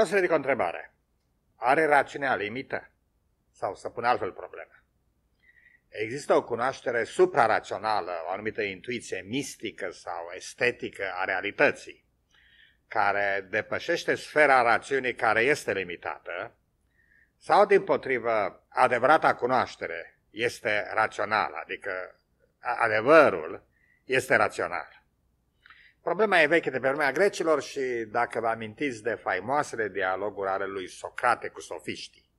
Vreau să ridic o întrebare. Are rațiunea limită? Sau să pun altfel problema. Există o cunoaștere suprarațională, o anumită intuiție mistică sau estetică a realității, care depășește sfera rațiunii care este limitată, sau, din potrivă, adevărata cunoaștere este rațională, adică adevărul este rațional. Problema e veche de pe vremea grecilor și dacă vă amintiți de faimoasele dialoguri ale lui Socrate cu sofiștii.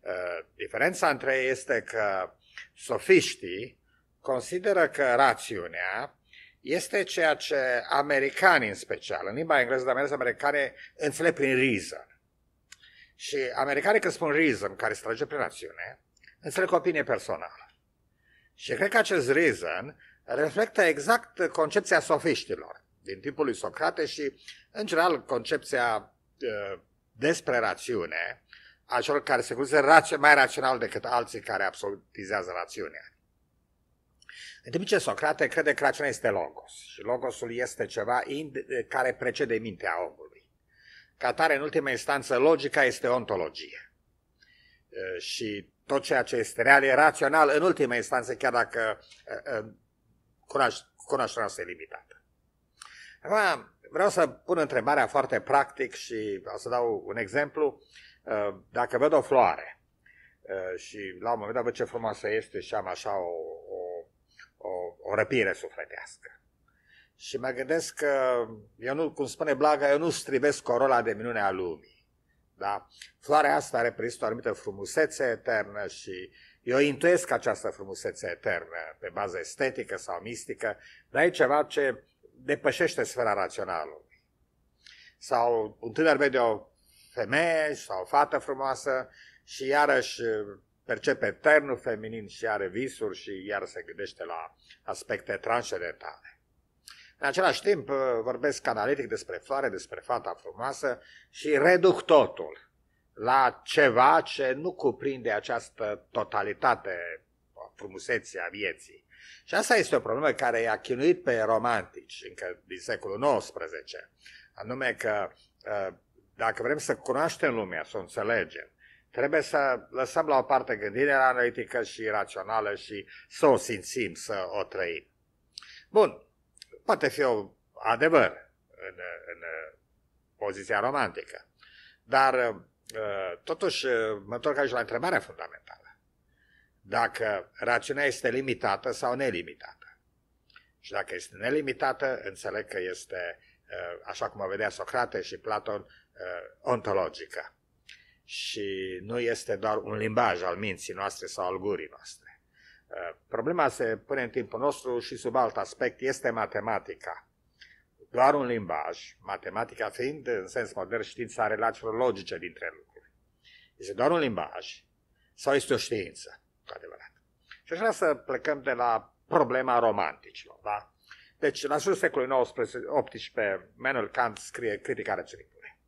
Uh, diferența între ei este că sofiștii consideră că rațiunea este ceea ce americanii în special, în limba engleză de americani, americane înțeleg prin reason. Și americanii când spun reason, care se trage prin rațiune, înțeleg opinie personală. Și cred că acest reason reflectă exact concepția sofiștilor din timpul lui Socrate și, în general, concepția uh, despre rațiune a celor care se consideră mai rațional decât alții care absolutizează rațiunea. În timp ce Socrate crede că rațiunea este logos și logosul este ceva care precede mintea omului. Ca tare, în ultima instanță, logica este ontologie. Ă, și tot ceea ce este real e rațional în ultima instanță, chiar dacă ă, cunoașterea noastră e limitată. Acum, vreau să pun întrebarea foarte practic și o să dau un exemplu. Uh, dacă văd o floare uh, și la un moment dat văd ce frumoasă este și am așa o, o, o, o răpire sufletească. Și mă gândesc că, eu nu, cum spune Blaga, eu nu strivesc corola de minune a lumii. Da? Floarea asta reprezintă o anumită frumusețe eternă și eu intuiesc această frumusețe eternă pe bază estetică sau mistică, dar e ceva ce depășește sfera rațională. Sau un tânăr vede o femeie sau o fată frumoasă și iarăși percepe eternul feminin și are visuri și iar se gândește la aspecte transcendentale. În același timp vorbesc analitic despre floare, despre fata frumoasă și reduc totul la ceva ce nu cuprinde această totalitate, frumuseții a vieții. Și asta este o problemă care i-a chinuit pe romantici încă din secolul XIX, anume că uh, dacă vrem să cunoaștem lumea, să o înțelegem, trebuie să lăsăm la o parte gândirea analitică și rațională și să o simțim, să o trăim. Bun, poate fi o adevăr în, în uh, poziția romantică, dar uh, totuși mă întorc aici la întrebarea fundamentală dacă rațiunea este limitată sau nelimitată. Și dacă este nelimitată, înțeleg că este, uh, așa cum o vedea Socrate și Platon, uh, ontologică. Și nu este doar un limbaj al minții noastre sau al gurii noastre. Uh, problema se pune în timpul nostru și sub alt aspect este matematica. Doar un limbaj, matematica fiind, în sens modern, știința relațiilor logice dintre lucruri. Este doar un limbaj sau este o știință? cu adevărat. Și aș vrea să plecăm de la problema romanticilor, da? Deci, la sfârșitul secolului XIX, 18, Manuel Kant scrie Critica rațiunii pure.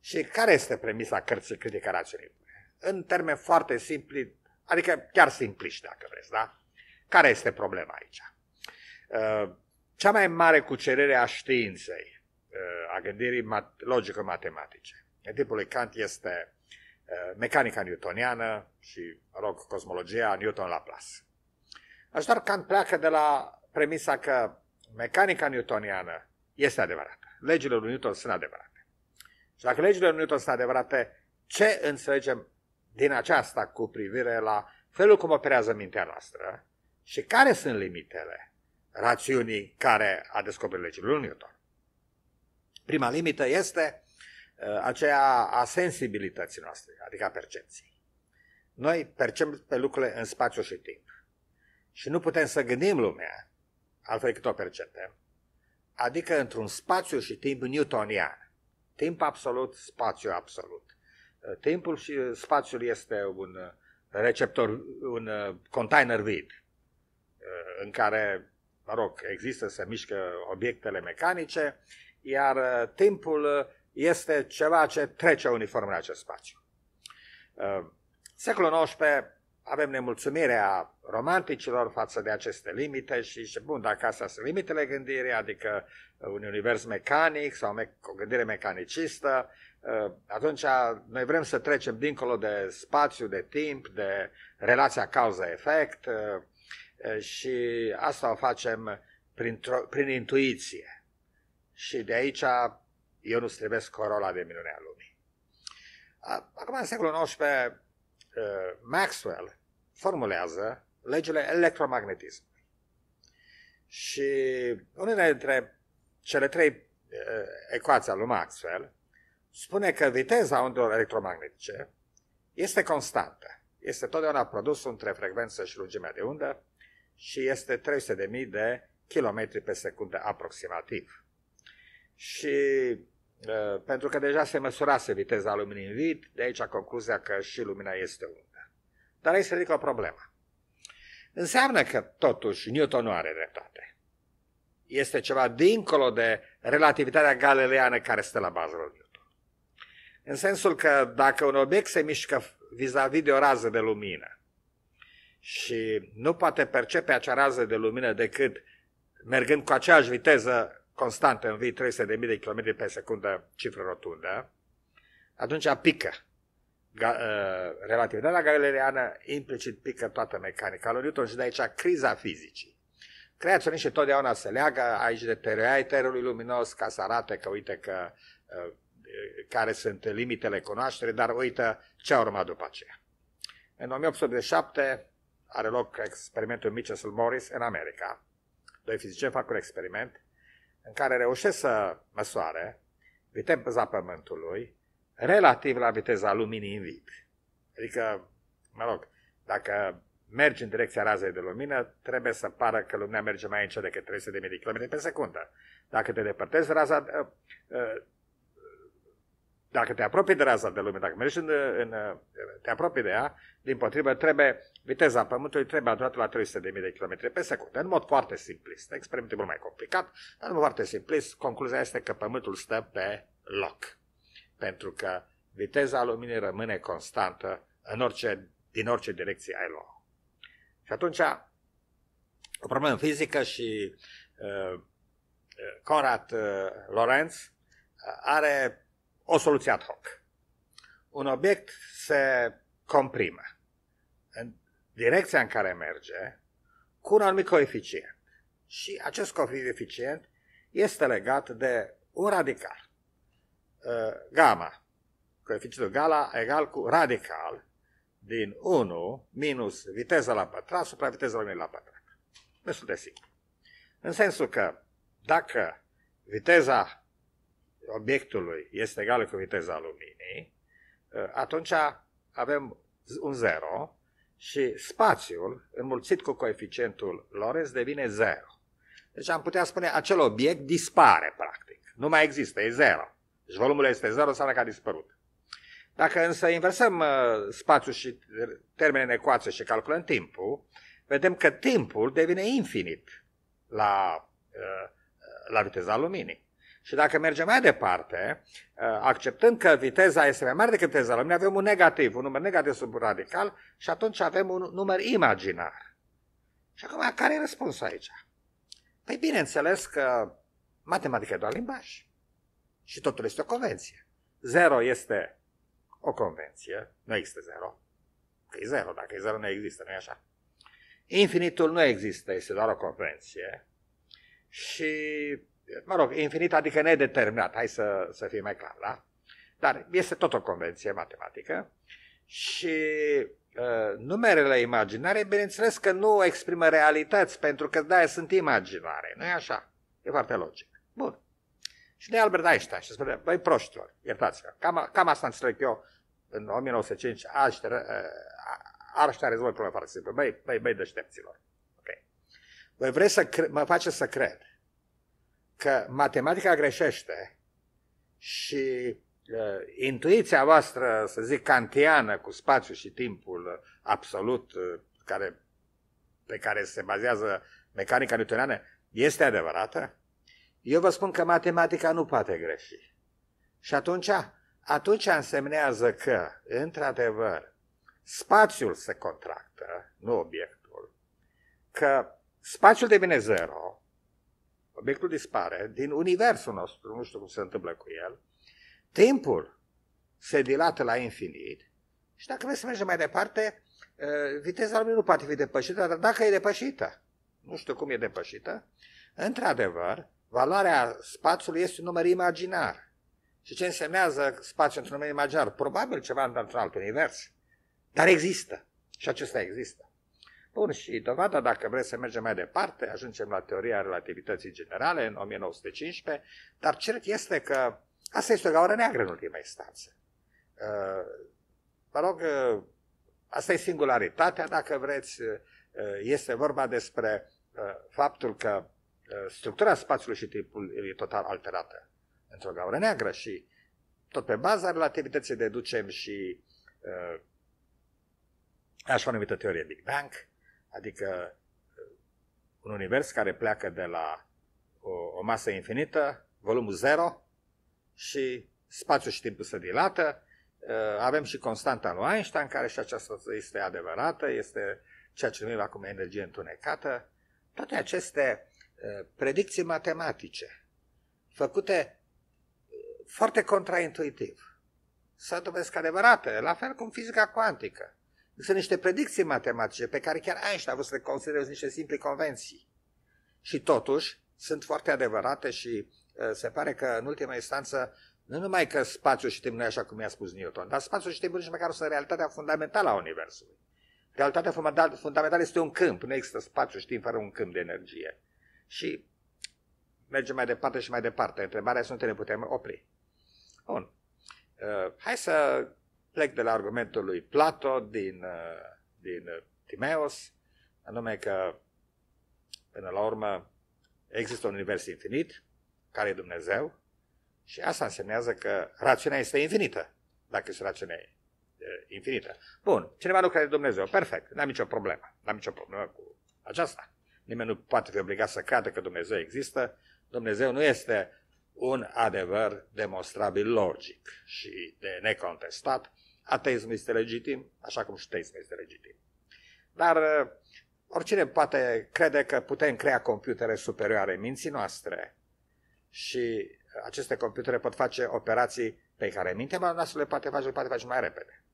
Și care este premisa cărții Critica rațiunii pure? În termeni foarte simpli, adică chiar simpliști, dacă vreți, da? Care este problema aici? Uh, cea mai mare cucerere a științei, uh, a gândirii logico-matematice, în timpul lui Kant este Eh, mecanica newtoniană și, rog, cosmologia Newton-Laplace. Așadar, Kant pleacă de la premisa că mecanica newtoniană este adevărată. Legile lui Newton sunt adevărate. Și dacă legile lui Newton sunt adevărate, ce înțelegem din aceasta cu privire la felul cum operează mintea noastră și care sunt limitele rațiunii care a descoperit legile lui Newton? Prima limită este Uh, aceea a sensibilității noastre, adică a percepției. Noi percepem pe lucrurile în spațiu și timp. Și nu putem să gândim lumea altfel decât o percepem, adică într-un spațiu și timp newtonian. Timp absolut, spațiu absolut. Uh, timpul și uh, spațiul este un receptor, un container vid în care, mă rog, există, se mișcă obiectele mecanice, iar timpul este ceva ce trece uniform în acest spațiu. Uh, secolul XIX avem nemulțumirea romanticilor față de aceste limite și, și bun, dacă astea sunt limitele gândirii, adică un univers mecanic sau o gândire mecanicistă, uh, atunci noi vrem să trecem dincolo de spațiu, de timp, de relația cauză-efect uh, și asta o facem prin intuiție. Și de aici eu nu strivesc corola de minunea lumii. Acum, în secolul XIX, uh, Maxwell formulează legile electromagnetismului. Și unele dintre cele trei uh, ecuații ale lui Maxwell spune că viteza undelor electromagnetice este constantă. Este totdeauna produs între frecvență și lungimea de undă și este 300.000 de kilometri pe secundă aproximativ. Și Ă, pentru că deja se măsurase viteza luminii în vid, de aici concluzia că și lumina este undă. Dar aici se ridică o problemă. Înseamnă că, totuși, Newton nu are dreptate. Este ceva dincolo de relativitatea galileană care stă la baza lui Newton. În sensul că dacă un obiect se mișcă vis-a-vis -vis de o rază de lumină și nu poate percepe acea rază de lumină decât mergând cu aceeași viteză constantă în vii 300.000 de km pe secundă, cifră rotundă, atunci pică. Ga, uh, relativitatea galeriană implicit pică toată mecanica lui Newton și de aici criza fizicii. Creaționiștii totdeauna se leagă aici de teoria eterului luminos ca să arate că uite că uh, care sunt limitele cunoașterii, dar uită ce a urmat după aceea. În 1887 are loc experimentul Mitchell Morris în America. Doi fizicieni fac un experiment în care reușesc să măsoare viteza Pământului relativ la viteza luminii în vid. Adică, mă rog, dacă mergi în direcția razei de lumină, trebuie să pară că lumina merge mai încet decât 300 de mii de km pe secundă. Dacă te depărtezi raza, ă, ă, dacă te apropii de raza de lume, dacă mergi în, în, te apropii de ea, din potrivă, trebuie, viteza Pământului trebuie adunată la 300.000 de km pe secundă, în mod foarte simplist. Experimentul mult mai complicat, dar în mod foarte simplist, concluzia este că Pământul stă pe loc. Pentru că viteza luminii rămâne constantă în orice, din orice direcție ai lua. Și atunci, o problemă fizică și uh, uh Conrad uh, Lorenz uh, are o soluție ad hoc. Un obiect se comprime, în direcția în care merge cu un anumit coeficient. Și acest coeficient este legat de un radical. Uh, gamma, coeficientul gala egal cu radical din 1 minus viteza la pătrat supra viteza la la pătrat. Deci sunt de simplu. În sensul că dacă viteza obiectului este egală cu viteza luminii, ă, atunci avem un 0 și spațiul înmulțit cu coeficientul Lorentz devine 0. Deci am putea spune acel obiect dispare practic. Nu mai există, e 0. Deci volumul este 0, înseamnă că a dispărut. Dacă însă inversăm ă, spațiul și termenele în ecuație și calculăm timpul, vedem că timpul devine infinit la, ă, la viteza luminii. Și dacă mergem mai departe, uh, acceptând că viteza este mai mare decât viteza lumii, avem un negativ, un număr negativ sub radical și atunci avem un număr imaginar. Și acum, care e răspunsul aici? Păi bineînțeles că matematica e doar limbaj și totul este o convenție. Zero este o convenție, nu există zero, că e zero, dacă e zero nu există, nu e așa? Infinitul nu există, este doar o convenție și mă rog, infinit adică nedeterminat, hai să, să fie mai clar, da? Dar este tot o convenție matematică și uh, numerele imaginare, bineînțeles că nu exprimă realități, pentru că da, sunt imaginare, nu e așa? E foarte logic. Bun. Și de Albert Einstein și spune, băi proștilor, iertați-vă, cam, cam asta înțeleg eu în 1905, uh, Einstein, rezolvă problema foarte simplu, băi, băi, băi deștepților. Okay. Voi vreți să mă face să cred că matematica greșește și uh, intuiția voastră, să zic, kantiană cu spațiul și timpul absolut uh, care, pe care se bazează mecanica newtoniană este adevărată? Eu vă spun că matematica nu poate greși. Și atunci, atunci însemnează că, într-adevăr, spațiul se contractă, nu obiectul, că spațiul devine zero, obiectul dispare din universul nostru, nu știu cum se întâmplă cu el, timpul se dilată la infinit și dacă vrei să mergem mai departe, ă, viteza lui nu poate fi depășită, dar dacă e depășită, nu știu cum e depășită, într-adevăr, valoarea spațiului este un număr imaginar. Și ce însemnează spațiul într-un număr imaginar? Probabil ceva într-un alt univers, dar există. Și acesta există. Bun, și dovada, dacă vreți să mergem mai departe, ajungem la teoria relativității generale în 1915, dar cert este că asta este o gaură neagră în ultima instanță. Mă rog, asta e singularitatea, dacă vreți, este vorba despre faptul că structura spațiului și timpul e total alterată într-o gaură neagră și tot pe baza relativității deducem și așa numită teorie Big Bang, Adică un univers care pleacă de la o, o masă infinită, volumul 0 și spațiul și timpul se dilată. Uh, avem și constanta lui Einstein, care și aceasta este adevărată, este ceea ce numim acum energie întunecată. Toate aceste uh, predicții matematice, făcute uh, foarte contraintuitiv, să dovedesc adevărate, la fel cum fizica cuantică. Sunt niște predicții matematice pe care chiar Einstein a vrut să le considereze niște simple convenții. Și totuși sunt foarte adevărate și uh, se pare că în ultima instanță nu numai că spațiul și timpul nu e așa cum i-a spus Newton, dar spațiul și timpul nici măcar sunt realitatea fundamentală a Universului. Realitatea fundamentală este un câmp, nu există spațiu și timp fără un câmp de energie. Și mergem mai departe și mai departe. Întrebarea este unde ne putem opri. Bun. Uh, hai să Plec de la argumentul lui Plato din, uh, din uh, Timaeus, anume că, până la urmă, există un univers infinit, care e Dumnezeu, și asta însemnează că rațiunea este infinită, dacă este rațiunea infinită. Bun, cineva nu crede Dumnezeu, perfect, n-am nicio problemă, n-am nicio problemă cu aceasta. Nimeni nu poate fi obligat să creadă că Dumnezeu există, Dumnezeu nu este un adevăr demonstrabil logic și de necontestat, Ateismul este legitim, așa cum și teismul este legitim. Dar uh, oricine poate crede că putem crea computere superioare minții noastre și aceste computere pot face operații pe care mintea noastră le poate face, le poate face mai repede.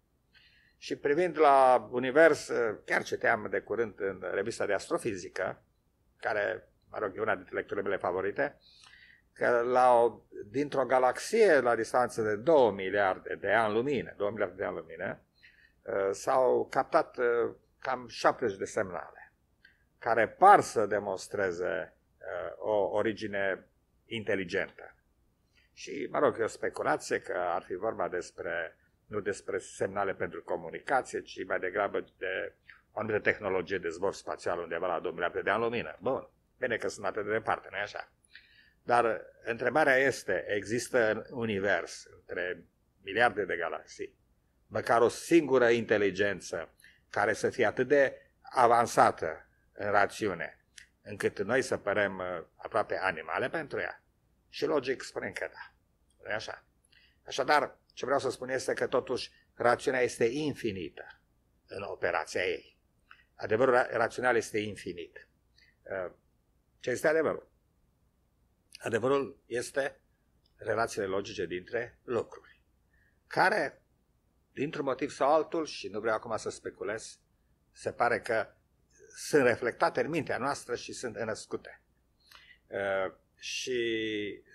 Și privind la univers, uh, chiar citeam de curând în revista de astrofizică, care, mă rog, e una dintre lecturile mele favorite, uh, că la o, dintr-o galaxie la distanță de 2 miliarde de ani lumină, 2 miliarde de ani lumină, uh, s-au captat uh, cam 70 de semnale care par să demonstreze uh, o origine inteligentă. Și, mă rog, e o speculație că ar fi vorba despre, nu despre semnale pentru comunicație, ci mai degrabă de o anumită tehnologie de zbor spațial undeva la 2 miliarde de ani lumină. Bun. Bine că sunt atât de departe, nu-i așa? Dar uh, întrebarea este, există în univers, între miliarde de galaxii, măcar o singură inteligență care să fie atât de avansată în rațiune, încât noi să părem uh, aproape animale pentru ea? Și logic spune că da. nu așa? Așadar, ce vreau să spun este că totuși rațiunea este infinită în operația ei. Adevărul rațional este infinit. Uh, ce este adevărul? Adevărul este relațiile logice dintre lucruri, care, dintr-un motiv sau altul, și nu vreau acum să speculez, se pare că sunt reflectate în mintea noastră și sunt înăscute. Uh, și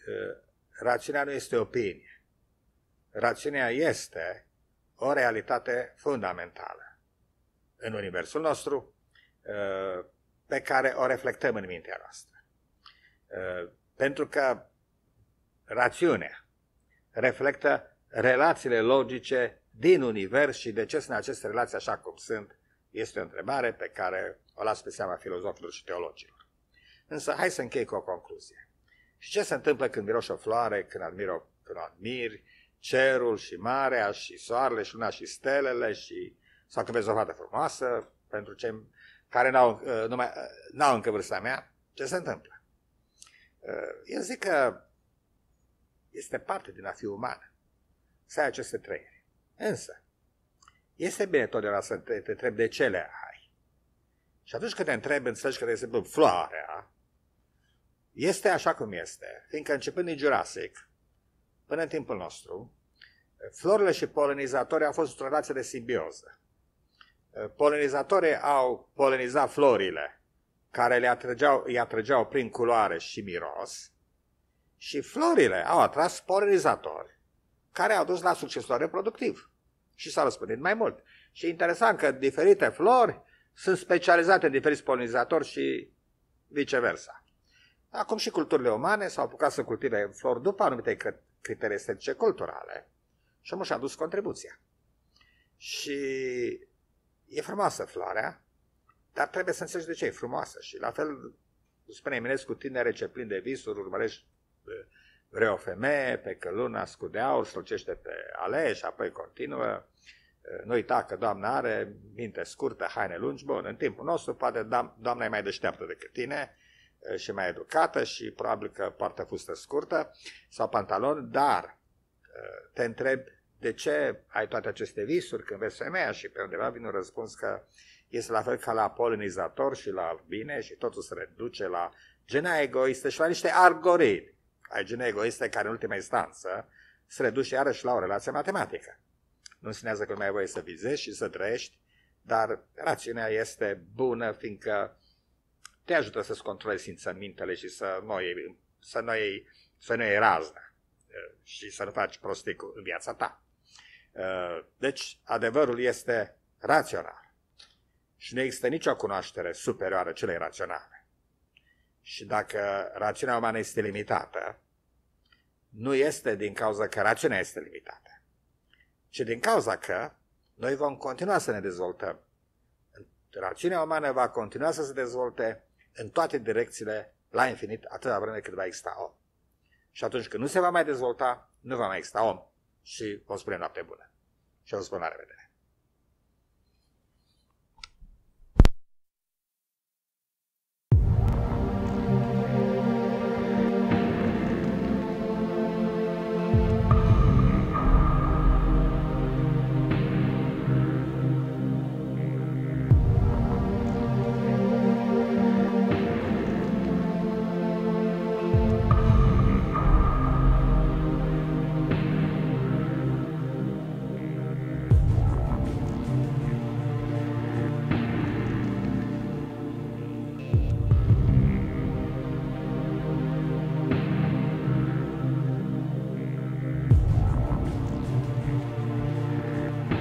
uh, rațiunea nu este opinie. Rațiunea este o realitate fundamentală în universul nostru uh, pe care o reflectăm în mintea noastră. Uh, pentru că rațiunea reflectă relațiile logice din univers și de ce sunt aceste relații așa cum sunt, este o întrebare pe care o las pe seama filozofilor și teologilor. Însă hai să închei cu o concluzie. Și ce se întâmplă când miroși o floare, când admiri, o, când admiri cerul și marea și soarele și luna și stelele și sau când vezi o fată frumoasă, pentru cei care n-au, uh, numai, uh, n-au încă vârsta mea, ce se întâmplă? Eu zic că este parte din a fi umană să ai aceste trăiri. Însă, este bine totdeauna să te, te întrebi de ce le ai. Și atunci când te întrebi, înțelegi că, de exemplu, floarea este așa cum este, fiindcă începând din Jurassic, până în timpul nostru, florile și polenizatorii au fost o relație de simbioză. Polenizatorii au polenizat florile, care le atrăgeau, îi atrăgeau prin culoare și miros, și florile au atras polinizatori, care au dus la succesul reproductiv și s-a răspândit mai mult. Și e interesant că diferite flori sunt specializate în diferiți polinizatori și viceversa. Acum și culturile umane s-au apucat să cultive flori după anumite criterii estetice culturale și omul și-a dus contribuția. Și e frumoasă floarea, dar trebuie să înțelegi de ce e frumoasă și la fel spune Eminescu, tinere ce plin de visuri, urmărești vreo femeie pe căluna scudeaur, slucește pe ale și apoi continuă. Nu uita că doamna are minte scurtă, haine lungi, bun, în timpul nostru poate doamna e mai deșteaptă decât tine și mai educată și probabil că poartă fustă scurtă sau pantalon, dar te întreb de ce ai toate aceste visuri când vezi femeia și pe undeva vine un răspuns că uh, este la fel ca la polinizator și la albine și totul se reduce la genea egoistă și la niște algoritmi ai genea egoistă care în ultima instanță se reduce iarăși la o relație matematică. Nu înseamnă că nu mai ai voie să vizezi și să trăiești, dar rațiunea este bună fiindcă te ajută să-ți controlezi simțămintele și să nu iei, să nu iei, să nu iei raznă și să nu faci prostii cu, în viața ta. Deci, adevărul este rațional și nu există nicio cunoaștere superioară celei raționale. Și dacă rațiunea umană este limitată, nu este din cauza că rațiunea este limitată, ci din cauza că noi vom continua să ne dezvoltăm. Rațiunea umană va continua să se dezvolte în toate direcțiile la infinit atâta vreme cât va exista om. Și atunci când nu se va mai dezvolta, nu va mai exista om. Și vă spune noapte bună. Și vă spun la revedere.